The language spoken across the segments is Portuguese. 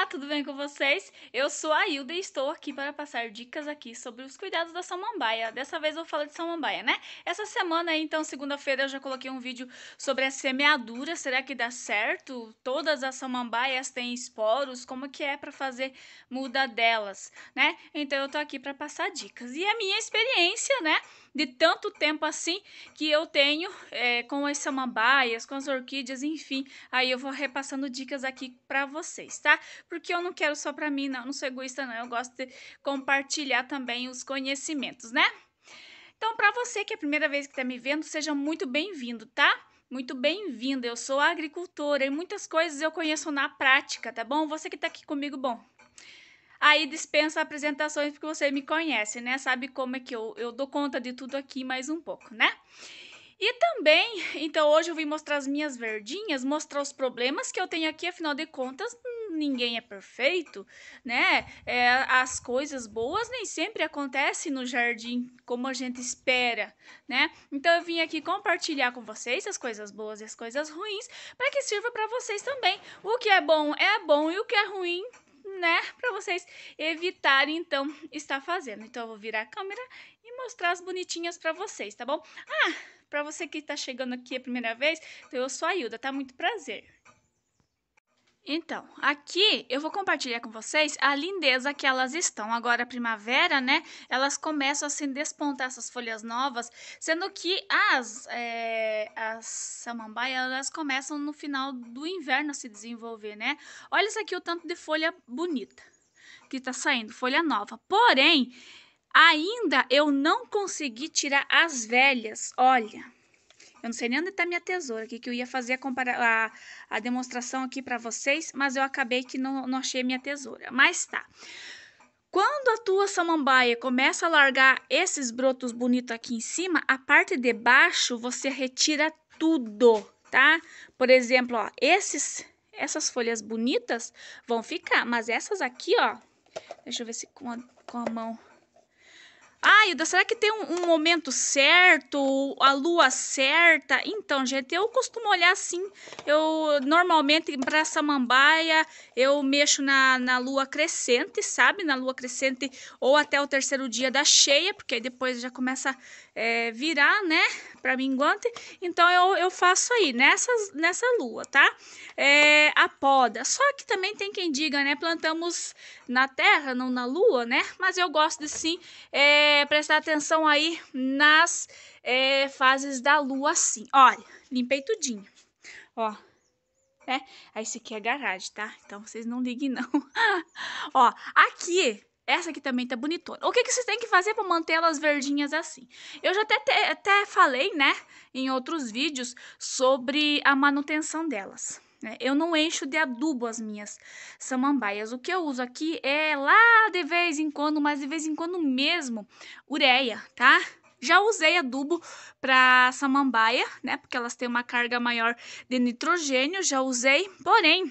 Olá, tudo bem com vocês? Eu sou a Hilda e estou aqui para passar dicas aqui sobre os cuidados da samambaia. Dessa vez eu falo de samambaia, né? Essa semana, então, segunda-feira, eu já coloquei um vídeo sobre a semeadura. Será que dá certo? Todas as samambaias têm esporos? Como que é para fazer muda delas, né? Então eu tô aqui para passar dicas. E a minha experiência, né? de tanto tempo assim que eu tenho é, com as samambaias, com as orquídeas, enfim. Aí eu vou repassando dicas aqui para vocês, tá? Porque eu não quero só para mim, não, não sou egoísta não, eu gosto de compartilhar também os conhecimentos, né? Então, para você que é a primeira vez que está me vendo, seja muito bem-vindo, tá? Muito bem-vinda, eu sou agricultora e muitas coisas eu conheço na prática, tá bom? Você que está aqui comigo, bom, Aí dispensa apresentações porque você me conhece, né? Sabe como é que eu, eu dou conta de tudo aqui mais um pouco, né? E também, então hoje eu vim mostrar as minhas verdinhas, mostrar os problemas que eu tenho aqui, afinal de contas, ninguém é perfeito, né? É, as coisas boas nem sempre acontecem no jardim como a gente espera, né? Então eu vim aqui compartilhar com vocês as coisas boas e as coisas ruins, para que sirva para vocês também. O que é bom é bom e o que é ruim né? Pra vocês evitarem, então, estar fazendo. Então, eu vou virar a câmera e mostrar as bonitinhas pra vocês, tá bom? Ah, pra você que tá chegando aqui a primeira vez, eu sou a Hilda, tá? Muito prazer. Então, aqui eu vou compartilhar com vocês a lindeza que elas estão. Agora, primavera, né? Elas começam a se despontar essas folhas novas, sendo que as, é, as samambaias, elas começam no final do inverno a se desenvolver, né? Olha isso aqui, o tanto de folha bonita que tá saindo, folha nova. Porém, ainda eu não consegui tirar as velhas, olha. Eu não sei nem onde está minha tesoura aqui, que eu ia fazer a, a, a demonstração aqui para vocês, mas eu acabei que não, não achei minha tesoura. Mas tá. Quando a tua samambaia começa a largar esses brotos bonitos aqui em cima, a parte de baixo você retira tudo, tá? Por exemplo, ó, esses, essas folhas bonitas vão ficar, mas essas aqui, ó, deixa eu ver se com a, com a mão ah, ah, será que tem um, um, momento certo, a lua certa? Então, gente, eu costumo olhar assim. Eu normalmente para samambaia eu mexo na, na lua crescente, sabe? Na lua crescente ou até o terceiro dia da cheia, porque aí depois já começa a é, virar, né? Para minguante. Então eu, eu faço aí nessa nessa lua, tá? É, a poda. Só que também tem quem diga, né? Plantamos na terra, não na lua, né? Mas eu gosto de sim. É, é, prestar atenção aí nas é, fases da lua assim. Olha, limpei tudinho. Ó, né? Aí ah, esse aqui é garagem, tá? Então vocês não liguem não. Ó, aqui essa aqui também tá bonitona. O que, que vocês têm que fazer para manter elas verdinhas assim? Eu já até, até falei, né, em outros vídeos, sobre a manutenção delas. Né? Eu não encho de adubo as minhas samambaias. O que eu uso aqui é lá de vez em quando, mas de vez em quando mesmo, ureia, tá? Já usei adubo para samambaia, né? Porque elas têm uma carga maior de nitrogênio, já usei, porém.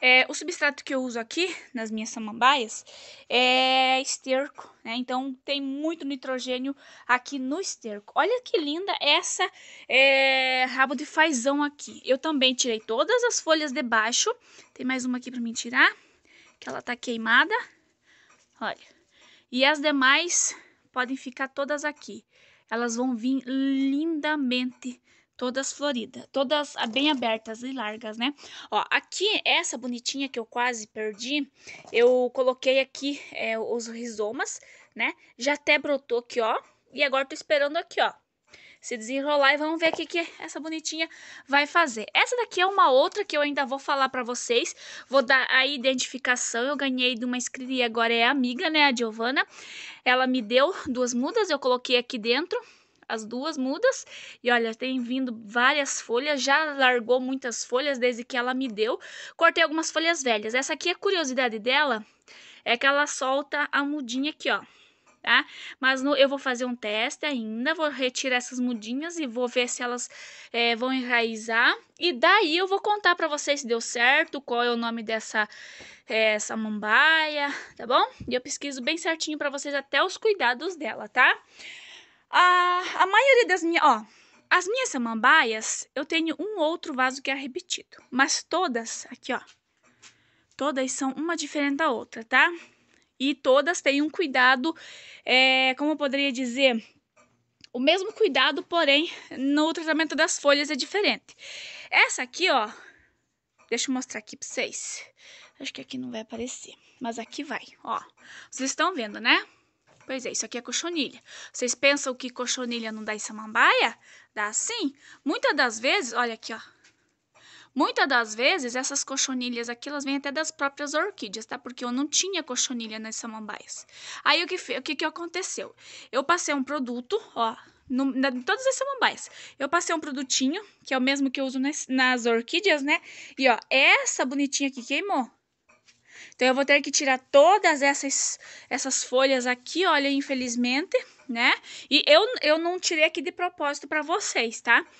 É, o substrato que eu uso aqui nas minhas samambaias é esterco, né? Então tem muito nitrogênio aqui no esterco. Olha que linda essa é, rabo de fazão aqui. Eu também tirei todas as folhas de baixo. Tem mais uma aqui para me tirar, que ela tá queimada, Olha. E as demais podem ficar todas aqui. Elas vão vir lindamente todas floridas, todas bem abertas e largas, né? Ó, aqui, essa bonitinha que eu quase perdi, eu coloquei aqui é, os rizomas, né? Já até brotou aqui, ó, e agora tô esperando aqui, ó, se desenrolar e vamos ver o que, que essa bonitinha vai fazer. Essa daqui é uma outra que eu ainda vou falar pra vocês, vou dar a identificação, eu ganhei de uma inscrita e agora é amiga, né, a Giovana. Ela me deu duas mudas, eu coloquei aqui dentro as duas mudas. E olha, tem vindo várias folhas, já largou muitas folhas desde que ela me deu. Cortei algumas folhas velhas. Essa aqui, a curiosidade dela é que ela solta a mudinha aqui, ó tá? Mas no, eu vou fazer um teste ainda, vou retirar essas mudinhas e vou ver se elas é, vão enraizar. E daí eu vou contar para vocês se deu certo, qual é o nome dessa é, samambaia, tá bom? E eu pesquiso bem certinho para vocês até os cuidados dela, tá? A, a maioria das minhas... Ó, as minhas samambaias, eu tenho um outro vaso que é repetido. Mas todas, aqui ó, todas são uma diferente da outra, tá? e todas têm um cuidado, é, como eu poderia dizer, o mesmo cuidado, porém no tratamento das folhas é diferente. Essa aqui, ó, deixa eu mostrar aqui pra vocês. Acho que aqui não vai aparecer, mas aqui vai, ó. Vocês estão vendo, né? Pois é, isso aqui é cochonilha. Vocês pensam que cochonilha não dá em samambaia? Dá sim. Muitas das vezes, olha aqui, ó. Muitas das vezes, essas cochonilhas aqui, elas vêm até das próprias orquídeas, tá? Porque eu não tinha cochonilha nas samambaias. Aí, o que, o que, que aconteceu? Eu passei um produto, ó, no, na, em todas as samambaias. Eu passei um produtinho, que é o mesmo que eu uso nas, nas orquídeas, né? E, ó, essa bonitinha aqui queimou. Então, eu vou ter que tirar todas essas, essas folhas aqui, olha, infelizmente, né? E eu, eu não tirei aqui de propósito pra vocês, tá? Tá?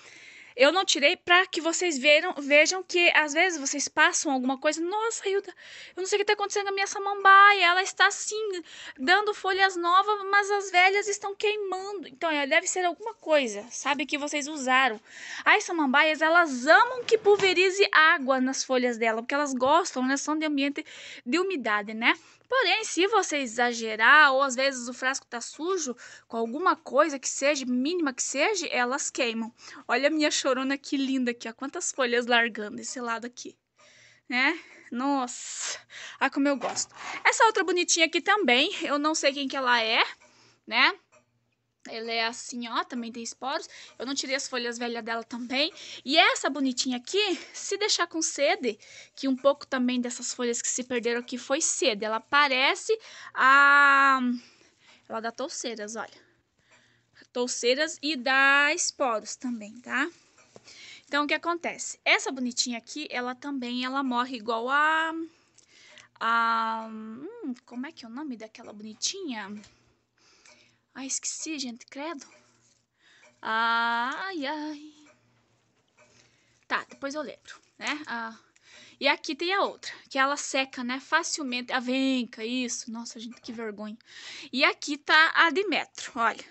Eu não tirei para que vocês vejam, vejam que às vezes vocês passam alguma coisa. Nossa, Hilda, eu não sei o que está acontecendo com a minha samambaia. Ela está assim, dando folhas novas, mas as velhas estão queimando. Então, é, deve ser alguma coisa, sabe? Que vocês usaram. As samambaias, elas amam que pulverize água nas folhas dela, porque elas gostam, né? São de ambiente de umidade, né? Porém, se você exagerar ou às vezes o frasco tá sujo com alguma coisa que seja, mínima que seja, elas queimam. Olha a minha chorona que linda aqui, ó. Quantas folhas largando esse lado aqui, né? Nossa, ah, como eu gosto. Essa outra bonitinha aqui também, eu não sei quem que ela é, né? Ela é assim, ó, também tem esporos. Eu não tirei as folhas velhas dela também. E essa bonitinha aqui, se deixar com sede, que um pouco também dessas folhas que se perderam aqui foi sede. Ela parece a... Ela dá touceiras, olha. Touceiras e dá esporos também, tá? Então, o que acontece? Essa bonitinha aqui, ela também, ela morre igual a... a hum, como é que é o nome daquela bonitinha? Ai, ah, esqueci, gente, credo. Ai, ai. Tá, depois eu lembro, né? Ah, e aqui tem a outra, que ela seca, né, facilmente. A ah, venca, isso. Nossa, gente, que vergonha. E aqui tá a Demetro, olha.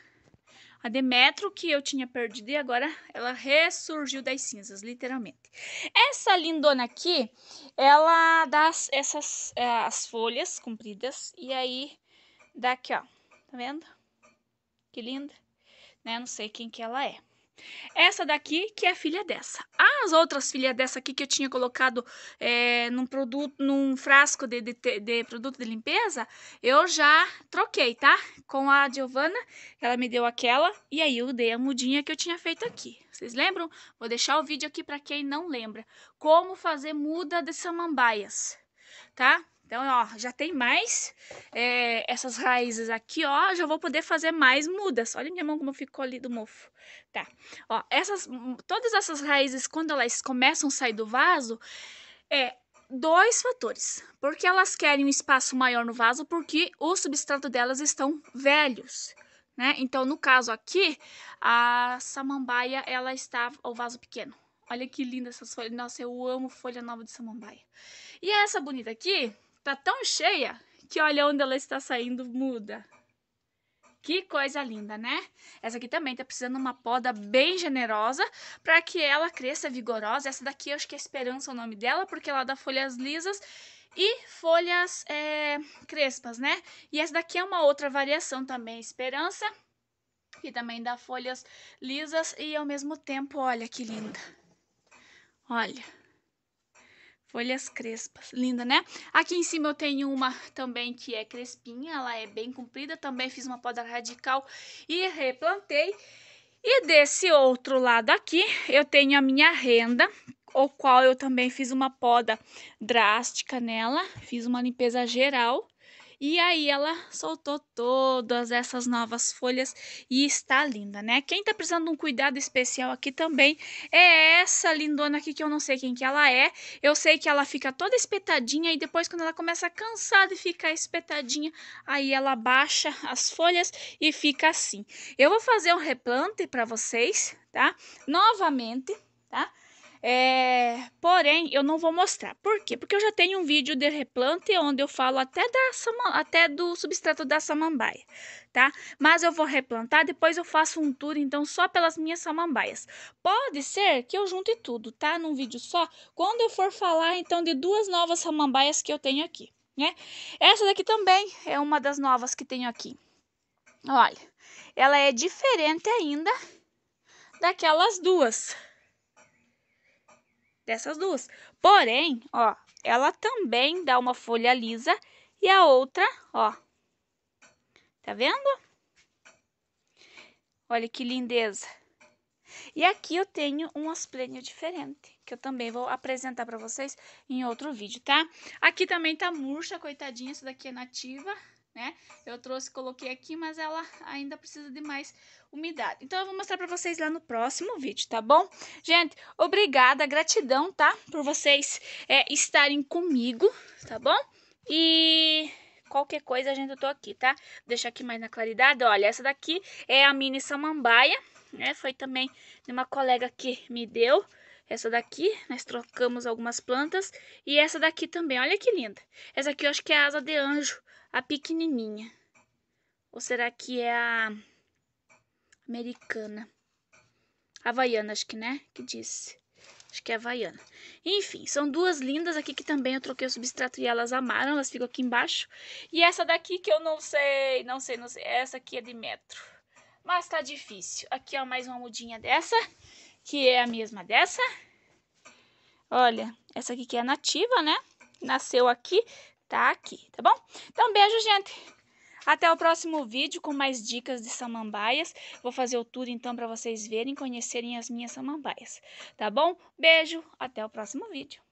A Demetro que eu tinha perdido e agora ela ressurgiu das cinzas, literalmente. Essa lindona aqui, ela dá essas eh, as folhas compridas e aí dá aqui, ó. Tá vendo? que linda, né? Não sei quem que ela é. Essa daqui que é filha dessa. As outras filhas dessa aqui que eu tinha colocado é, num produto, num frasco de, de, de, produto de limpeza, eu já troquei, tá? Com a Giovana, ela me deu aquela e aí eu dei a mudinha que eu tinha feito aqui. Vocês lembram? Vou deixar o vídeo aqui para quem não lembra. Como fazer muda de samambaias, tá? Então, ó, já tem mais é, essas raízes aqui, ó, já vou poder fazer mais mudas. Olha minha mão como ficou ali do mofo. Tá, ó, essas, todas essas raízes, quando elas começam a sair do vaso, é dois fatores. Porque elas querem um espaço maior no vaso, porque o substrato delas estão velhos. Né? Então, no caso aqui, a samambaia, ela está o vaso pequeno. Olha que linda essas folhas. Nossa, eu amo folha nova de samambaia. E essa bonita aqui, Tá tão cheia que olha onde ela está saindo muda. Que coisa linda, né? Essa aqui também tá precisando de uma poda bem generosa para que ela cresça vigorosa. Essa daqui eu acho que é Esperança o nome dela, porque ela dá folhas lisas e folhas é, crespas, né? E essa daqui é uma outra variação também, Esperança, que também dá folhas lisas e ao mesmo tempo, olha que linda. Olha. Folhas crespas, linda, né? Aqui em cima eu tenho uma também que é crespinha, ela é bem comprida, também fiz uma poda radical e replantei. E desse outro lado aqui, eu tenho a minha renda, o qual eu também fiz uma poda drástica nela, fiz uma limpeza geral. E aí ela soltou todas essas novas folhas e está linda, né? Quem tá precisando de um cuidado especial aqui também é essa lindona aqui que eu não sei quem que ela é. Eu sei que ela fica toda espetadinha e depois quando ela começa cansada e ficar espetadinha, aí ela baixa as folhas e fica assim. Eu vou fazer um replante para vocês, tá? Novamente, tá? É, porém, eu não vou mostrar. Por quê? Porque eu já tenho um vídeo de replante onde eu falo até, da, até do substrato da samambaia, tá? Mas eu vou replantar, depois eu faço um tour, então, só pelas minhas samambaias. Pode ser que eu junte tudo, tá? Num vídeo só, quando eu for falar, então, de duas novas samambaias que eu tenho aqui, né? Essa daqui também é uma das novas que tenho aqui. Olha, ela é diferente ainda daquelas duas, dessas duas. Porém, ó, ela também dá uma folha lisa e a outra, ó. Tá vendo? Olha que lindeza. E aqui eu tenho um asplênio diferente, que eu também vou apresentar para vocês em outro vídeo, tá? Aqui também tá murcha, coitadinha, isso daqui é nativa, né? Eu trouxe, coloquei aqui, mas ela ainda precisa de mais umidade. Então, eu vou mostrar pra vocês lá no próximo vídeo, tá bom? Gente, obrigada, gratidão, tá? Por vocês é, estarem comigo, tá bom? E qualquer coisa, gente, eu tô aqui, tá? Deixa deixar aqui mais na claridade. Olha, essa daqui é a mini samambaia, né? Foi também de uma colega que me deu. Essa daqui, nós trocamos algumas plantas. E essa daqui também, olha que linda. Essa aqui eu acho que é a asa de anjo a pequenininha? Ou será que é a americana? Havaiana, acho que, né? Que disse. Acho que é havaiana. Enfim, são duas lindas aqui que também eu troquei o substrato e elas amaram. Elas ficam aqui embaixo. E essa daqui que eu não sei, não sei, não sei. Essa aqui é de metro. Mas tá difícil. Aqui, ó, mais uma mudinha dessa. Que é a mesma dessa. Olha, essa aqui que é nativa, né? Nasceu aqui, tá aqui, tá bom? Então, beijo, gente! Até o próximo vídeo com mais dicas de samambaias. Vou fazer o tour então para vocês verem, conhecerem as minhas samambaias, tá bom? Beijo, até o próximo vídeo.